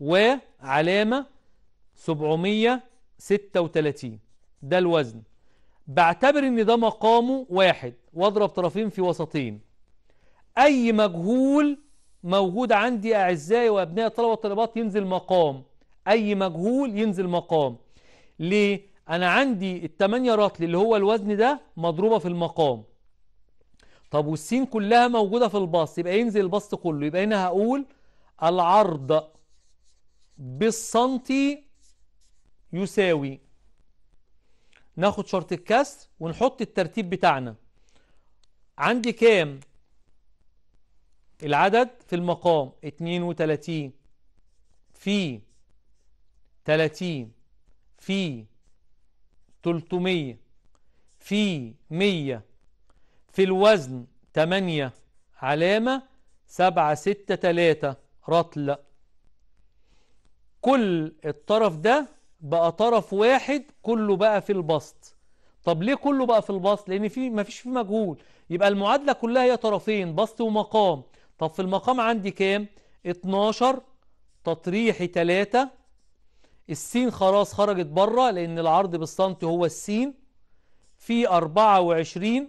S1: وعلامة 736 ده الوزن بعتبر ان ده مقامه واحد واضرب طرفين في وسطين اي مجهول موجود عندي اعزائي وابناء الطلبه والطالبات ينزل مقام أي مجهول ينزل مقام ليه؟ أنا عندي 8 رطل اللي هو الوزن ده مضروبة في المقام طب والسين كلها موجودة في البسط يبقى ينزل البسط كله يبقى هنا هقول العرض بالسنتي يساوي ناخد شرط الكسر ونحط الترتيب بتاعنا عندي كام العدد في المقام 32 في 30 في 300 في 100 في الوزن 8 علامة 7 6 3 رطل كل الطرف ده بقى طرف واحد كله بقى في البسط طب ليه كله بقى في البسط لان في مفيش فيه مجهول يبقى المعادلة كلها هي طرفين بسط ومقام طب في المقام عندي كام 12 تطريحي 3 السين خلاص خرجت بره لأن العرض بالسنتي هو السين في 24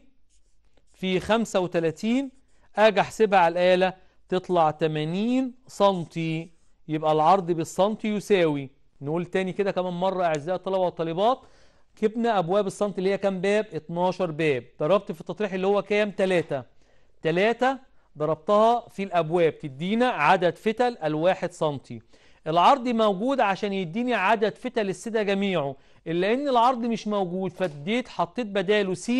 S1: في 35 أجي أحسبها على الآلة تطلع 80 سنتي يبقى العرض بالسنتي يساوي نقول تاني كده كمان مرة أعزائي الطلبة والطالبات كبنا أبواب السنتي اللي هي كام باب؟ 12 باب ضربت في التطريح اللي هو كام؟ 3 3 ضربتها في الأبواب تدينا عدد فتل الواحد سنتي العرض موجود عشان يديني عدد فتل السدة جميعه إلا إن العرض مش موجود فاديت حطيت بداله س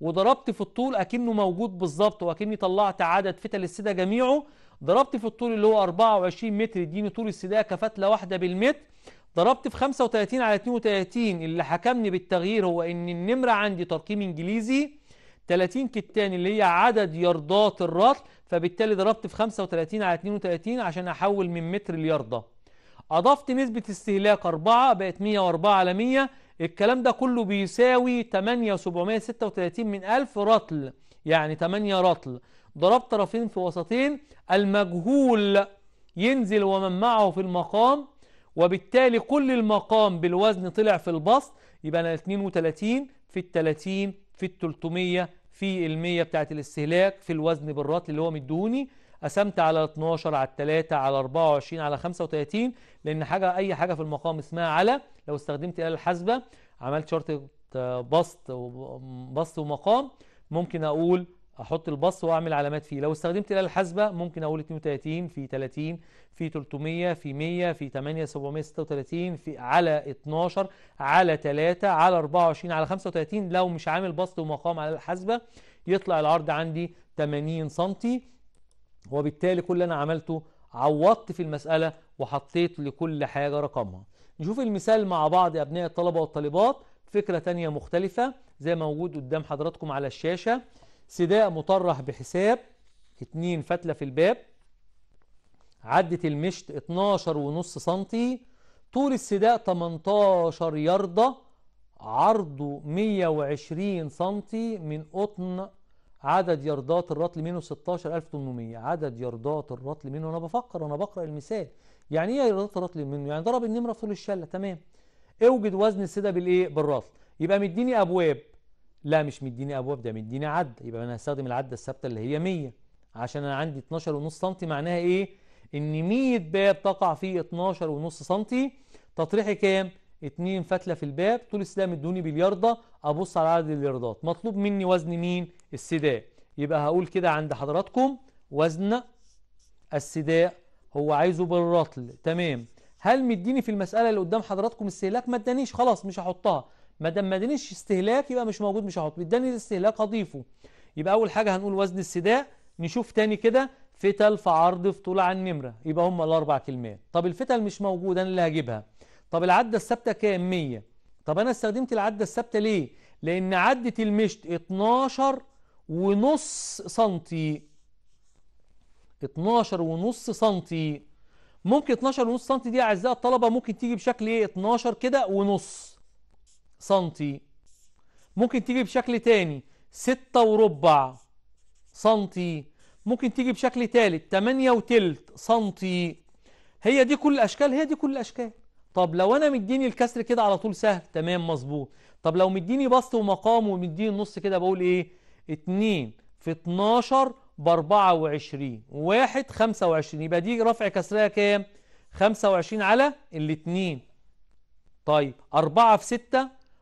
S1: وضربت في الطول أكنه موجود بالظبط وأكني طلعت عدد فتل السدة جميعه ضربت في الطول اللي هو 24 متر يديني طول السداء كفتلة واحدة بالمتر ضربت في 35 على 32 اللي حكمني بالتغيير هو ان النمرة عندي ترقيم انجليزي 30 كتان اللي هي عدد يردات الرطل فبالتالي ضربت في 35 على 32 عشان احول من متر لياردة اضفت نسبة استهلاك 4 بقت 104 على 100 الكلام ده كله بيساوي 8736 من 1000 رطل يعني 8 رطل ضربت طرفين في وسطين المجهول ينزل ومن معه في المقام وبالتالي كل المقام بالوزن طلع في البسط يبقى انا 32 في ال 30 في ال 300 في المية بتاعت الاستهلاك في الوزن بالرطل اللي هو مديهوني قسمت على 12 على 3 على 24 على 35 لأن حاجة أي حاجة في المقام اسمها على لو استخدمت الآلة الحاسبة عملت شرط بسط بسط ومقام ممكن أقول احط البسط واعمل علامات فيه لو استخدمت الاله الحاسبه ممكن اقول 32 في 30 في 300 في 100 في 8 736 في على 12 على 3 على 24 على 35 لو مش عامل بسط ومقام على الحاسبه يطلع العرض عندي 80 سم وبالتالي كل اللي انا عملته عوضت في المساله وحطيت لكل حاجه رقمها نشوف المثال مع بعض يا ابناء الطلبه والطالبات فكره ثانيه مختلفه زي ما موجود قدام حضراتكم على الشاشه سداء مطرح بحساب 2 فتلة في الباب عدة المشت اتناشر ونص سنتي طول السداء 18 ياردة عرضه 120 سنتي من قطن عدد ياردات الرطل منه 16800 عدد ياردات الرطل منه انا بفكر انا بقرا المثال يعني ايه ياردات الرطل منه يعني ضرب النمره في طول الشله تمام اوجد وزن السده بالايه بالرطل يبقى مديني ابواب لا مش مديني ابواب ده مديني عد يبقى انا هستخدم العده الثابته اللي هي 100 عشان انا عندي 12.5 سم معناها ايه ان 100 باب تقع فيه 12.5 سم تطريحي كام اثنين فتله في الباب طول السلام ادوني باليارده ابص على عدد الياردات مطلوب مني وزن مين السداء يبقى هقول كده عند حضراتكم وزن السداء هو عايزه بالرطل تمام هل مديني في المساله اللي قدام حضراتكم استهلاك ما ادانيش خلاص مش هحطها ما دام ما ادانيش استهلاك يبقى مش موجود مش هحط اداني الاستهلاك هضيفه يبقى اول حاجه هنقول وزن السداء نشوف تاني كده فتل في عرض في طول عن نمره يبقى هم الاربع كلمات طب الفتل مش موجوده انا اللي هجيبها طب العده الثابته كام 100 طب انا استخدمت العده الثابته ليه لان عده المشط 12 ونص سنتي 12 ونص سنتي ممكن 12 ونص سنتي دي اعزائي الطلبه ممكن تيجي بشكل ايه 12 كده ونص سنتي ممكن تيجي بشكل تاني ستة وربع سنتي ممكن تيجي بشكل تالت تمانية وتلت سنتي هي دي كل الأشكال هي دي كل الأشكال طب لو أنا مديني الكسر كده على طول سهل تمام مظبوط طب لو مديني بسط ومقام ومديني النص كده بقول إيه اتنين في اتناشر باربعة وعشرين واحد خمسة وعشرين يبقى دي رفع كسرها كام خمسة وعشرين على الاتنين طيب أربعة في ستة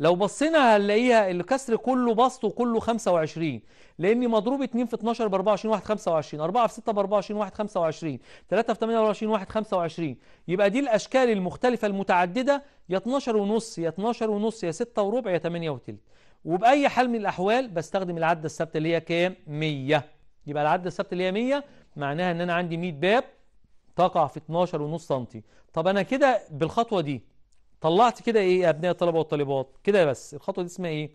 S1: لو بصينا هنلاقيها الكسر كله بسط وكله 25 لاني مضروب 2 في 12 ب 24 1 25 4 في 6 ب 24 1 25 3 في 8 24 1 25 يبقى دي الاشكال المختلفه المتعدده يا 12 ونص يا 12 ونص يا 6 وربع يا 8 وثلث وباي حال من الاحوال بستخدم العده الثابته اللي هي كام 100 يبقى العده الثابته اللي هي 100 معناها ان انا عندي 100 باب تقع في 12 ونص سم طب انا كده بالخطوه دي طلعت كده ايه يا ابناء الطلبه والطالبات كده بس الخطوه دي اسمها ايه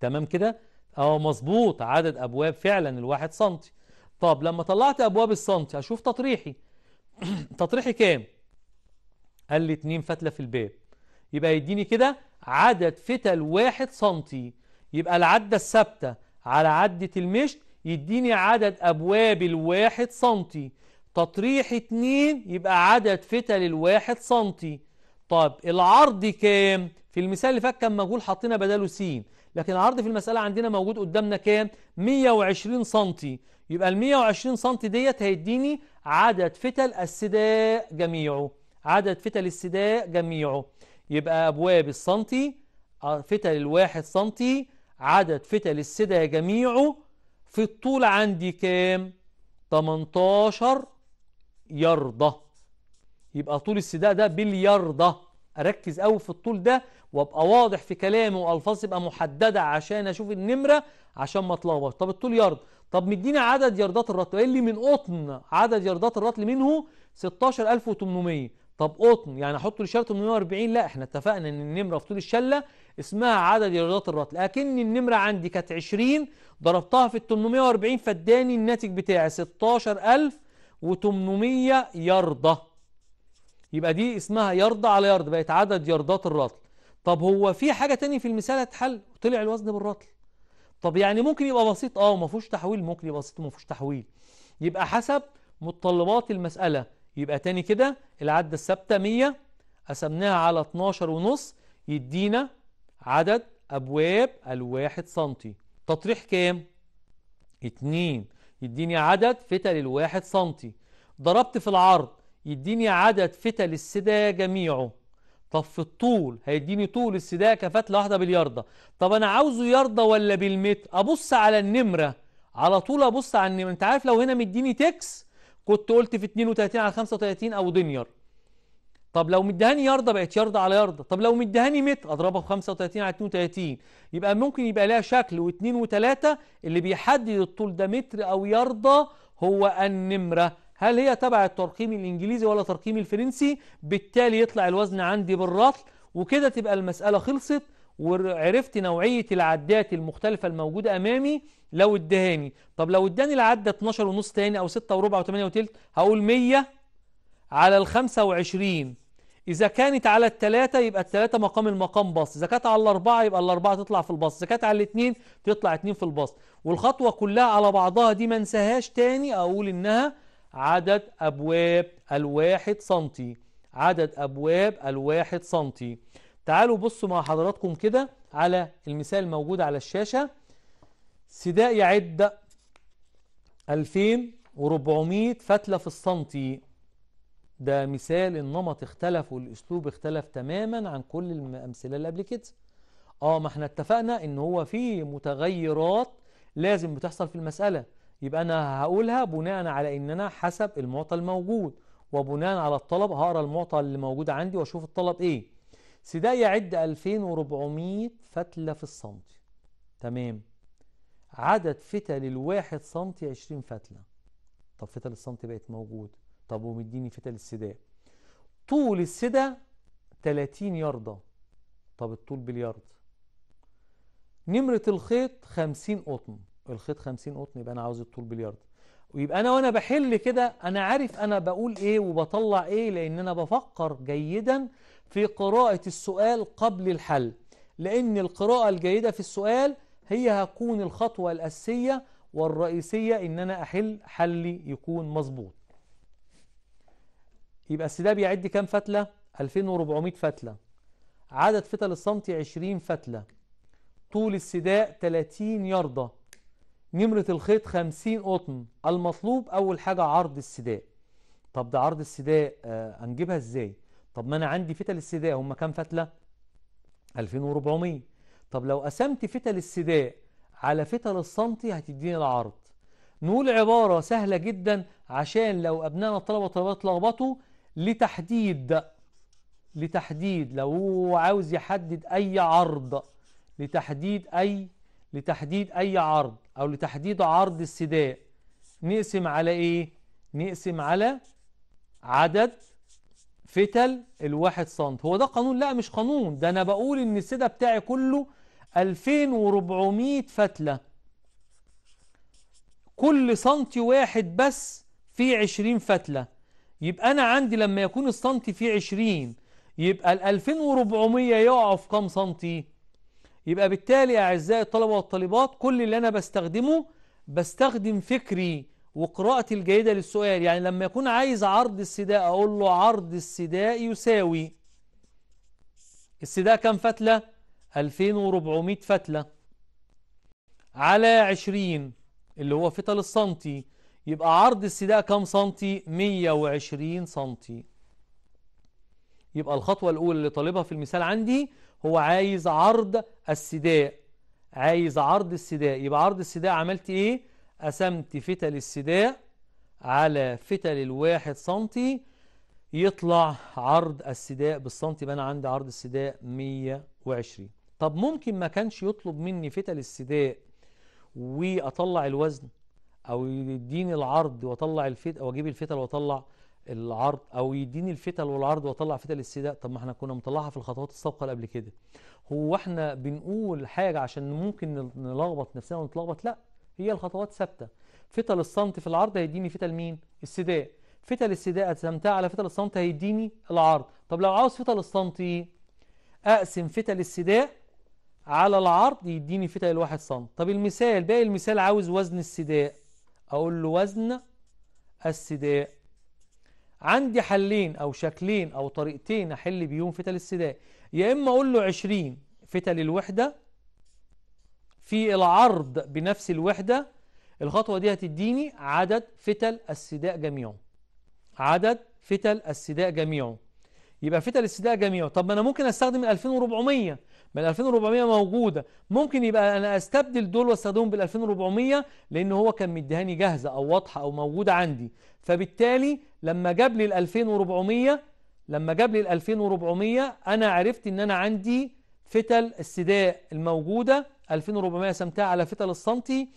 S1: تمام كده اه مظبوط عدد ابواب فعلا الواحد سنتي طب لما طلعت ابواب السنتي اشوف تطريحي تطريحي كام قال لي اتنين فتله في الباب يبقى يديني كده عدد فتل واحد سنتي يبقى العدة الثابتة على عدة المشت يديني عدد أبواب الواحد سنتي تطريح اتنين يبقى عدد فتل الواحد سنتي طيب العرض كام في المثال اللي فات كان مجهول حطينا بداله س لكن العرض في المسألة عندنا موجود قدامنا كام 120 سم يبقى ال 120 سم ديت هيديني عدد فتل السداء جميعه عدد فتل السداء جميعه يبقى أبواب السنتي آه، فتل الواحد سنتي عدد فتل السداء جميعه في الطول عندي كام 18 يرضى يبقى طول السداء ده بالياردة أركز قوي في الطول ده وابقى واضح في كلامي والفاظ تبقى محددة عشان أشوف النمرة عشان ما اتلخبطش طب الطول يارد طب مدينا عدد ياردات الرطل قال لي من قطن عدد ياردات الرطل منه 16800 طب قطن يعني احط الشلة 840 لا احنا اتفقنا ان النمرة في طول الشلة اسمها عدد ياردات الرطل لكن النمرة عندي كانت 20 ضربتها في ال 840 فاداني الناتج بتاعي 16800 ياردة يبقى دي اسمها يرضى على يرض بقت عدد يرضات الرطل طب هو في حاجة تانية في المثال هتحل طلع الوزن بالرطل طب يعني ممكن يبقى بسيط اه وما فيهوش تحويل ممكن يبقى بسيط وما فيهوش تحويل يبقى حسب متطلبات المسألة يبقى تاني كده العدة الثابتة 100 قسمناها على 12 ونص يدينا عدد أبواب الواحد سنتي تطريح كام؟ 2 يديني عدد فتل الواحد سنتي ضربت في العرض يديني عدد فتل السداية جميعه طب في الطول هيديني طول السداية كفتلة واحدة بالياردة طب أنا عاوزه ياردة ولا بالمتر أبص على النمرة على طول أبص على النمرة أنت عارف لو هنا مديني تكس كنت قلت في 32 على 35 أو دينير طب لو مديهاني ياردة بقت ياردة على ياردة طب لو مديهاني متر أضربها في 35 على 32 يبقى ممكن يبقى لها شكل واثنين وثلاثة اللي بيحدد الطول ده متر أو ياردة هو النمرة هل هي تبع الترقيم الإنجليزي ولا ترقيم الفرنسي بالتالي يطلع الوزن عندي بالرطل وكده تبقى المسألة خلصت وعرفت نوعية العدات المختلفة الموجودة أمامي لو ادهاني طب لو اداني العدة 12 ونص تاني أو 6 وربع و8 وتلت هقول 100 على ال 25 إذا كانت على الثلاثة يبقى الثلاثة مقام المقام بص إذا كانت على الأربعة يبقى الأربعة تطلع في البص إذا كانت على الاثنين تطلع اثنين في البص والخطوة كلها على بعضها دي ما انساهاش تاني أقول إنها عدد أبواب الواحد سنتي عدد أبواب الواحد سنتي تعالوا بصوا مع حضراتكم كده على المثال الموجود على الشاشة سداء يعد 2400 فتلة في السنتي ده مثال النمط اختلف والاسلوب اختلف تماما عن كل الامثله اللي قبل كده اه ما احنا اتفقنا ان هو في متغيرات لازم بتحصل في المساله يبقى أنا هقولها بناء على إن أنا حسب المعطى الموجود وبناء على الطلب هقرا المعطى اللي موجود عندي واشوف الطلب ايه سيدة يعد 2400 فتلة في السنتي تمام عدد فتل الواحد سنتي 20 فتلة طب فتل السنتي بقت موجود طب ومديني فتل السداء طول السدة 30 ياردة طب الطول باليارد نمرة الخيط 50 قطن الخيط 50 قطن يبقى انا عاوز الطول بليارد ويبقى انا وانا بحل كده انا عارف انا بقول ايه وبطلع ايه لان انا بفكر جيدا في قراءة السؤال قبل الحل لان القراءة الجيدة في السؤال هي هتكون الخطوة الأساسية والرئيسية ان انا احل حلي يكون مظبوط يبقى ده بيعد كام فتلة 2400 فتلة عدد فتل السنتي 20 فتلة طول السداء 30 ياردة نمرة الخيط 50 قطن المطلوب أول حاجة عرض السداء طب ده عرض السداء آه هنجيبها ازاي طب ما أنا عندي فتل السداء هما كام فتلة 2400 طب لو قسمت فتل السداء على فتل السنتي هتديني العرض نقول عبارة سهلة جدا عشان لو أبنائنا الطلبة طلبات اتلخبطوا لتحديد لتحديد لو هو عاوز يحدد أي عرض لتحديد أي لتحديد أي عرض أو لتحديد عرض السداء نقسم على إيه؟ نقسم على عدد فتل الواحد سنت هو ده قانون؟ لا مش قانون ده أنا بقول إن السدة بتاعي كله 2400 فتلة كل سنتي واحد بس فيه 20 فتلة يبقى أنا عندي لما يكون السنتي فيه 20 يبقى ال 2400 يقعوا في كام سنتي؟ يبقى بالتالي أعزائي الطلبة والطالبات كل اللي أنا بستخدمه بستخدم فكري وقراءتي الجيدة للسؤال يعني لما يكون عايز عرض السداء أقول له عرض السداء يساوي السداء كم فتلة؟ 2400 فتلة على 20 اللي هو فتل السنتي يبقى عرض السداء كم سنتي؟ 120 سنتي يبقى الخطوة الأولى اللي طالبها في المثال عندي هو عايز عرض السداء عايز عرض السداء يبقى عرض السداء عملت ايه قسمت فتل السداء على فتل الواحد سنتي يطلع عرض السداء بالسنتي يبقى انا عندي عرض السداء 120 طب ممكن ما كانش يطلب مني فتل السداء واطلع الوزن او يديني العرض واطلع الفتل واجيب الفتل واطلع العرض او يديني الفتل والعرض واطلع فتل السداء طب ما احنا كنا مطلعها في الخطوات السابقه اللي قبل كده هو احنا بنقول حاجه عشان ممكن نلخبط نفسنا ونتلخبط لا هي الخطوات ثابته فتل الصمت في العرض هيديني فتل مين السداء فتل السداء اتسمتها على فتل الصمت هيديني العرض طب لو عاوز فتل الصمت ايه اقسم فتل السداء على العرض يديني فتل الواحد صمت طب المثال باقي المثال عاوز وزن السداء اقول له وزن السداء عندي حلين أو شكلين أو طريقتين أحل بيهم فتل السداء يا إما أقول له 20 فتل الوحدة في العرض بنفس الوحدة الخطوة دي هتديني عدد فتل السداء جميعه عدد فتل السداء جميعه يبقى فتل السداء جميعه طب ما أنا ممكن أستخدم ال 2400 ما ال 2400 موجودة ممكن يبقى أنا أستبدل دول وأستخدمهم بال 2400 لأن هو كان مديهاني جاهزة أو واضحة أو موجودة عندي فبالتالي لما جاب لي ال 2400 لما جاب لي ال 2400 انا عرفت ان انا عندي فتل السداء الموجودة 2400 سمتها على فتل السنتي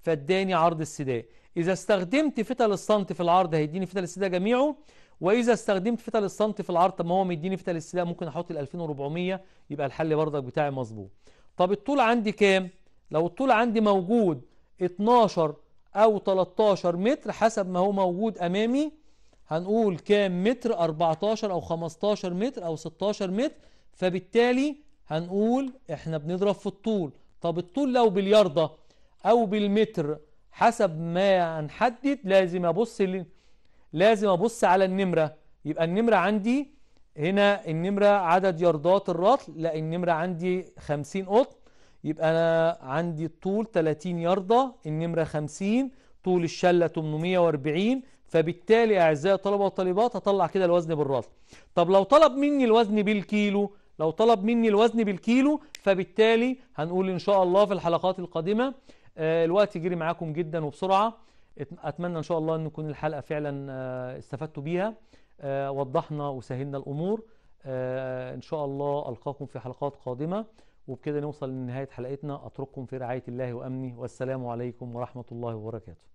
S1: فاداني عرض السداء إذا استخدمت فتل السنتي في العرض هيديني فتل السداء جميعه وإذا استخدمت فتل السنتي في العرض طب ما هو مديني فتل السداء ممكن أحط ال 2400 يبقى الحل برضك بتاعي مظبوط طب الطول عندي كام؟ لو الطول عندي موجود 12 أو 13 متر حسب ما هو موجود أمامي هنقول كام متر 14 او 15 متر او 16 متر فبالتالي هنقول احنا بنضرب في الطول طب الطول لو بالياردة او بالمتر حسب ما هنحدد لازم ابص لازم ابص على النمرة يبقى النمرة عندي هنا النمرة عدد ياردات الرطل لا النمرة عندي 50 قطن يبقى انا عندي الطول 30 ياردة النمرة 50 طول الشلة 840 فبالتالي أعزائي الطلبة والطالبات هطلع كده الوزن بالراس طب لو طلب مني الوزن بالكيلو لو طلب مني الوزن بالكيلو فبالتالي هنقول إن شاء الله في الحلقات القادمة آه، الوقت يجري معاكم جدا وبسرعة أتمنى إن شاء الله أن تكون الحلقة فعلا آه، استفدتوا بيها آه، وضحنا وسهلنا الأمور إن شاء الله ألقاكم في حلقات قادمة وبكده نوصل لنهاية حلقتنا أترككم في رعاية الله وأمنه والسلام عليكم ورحمة الله وبركاته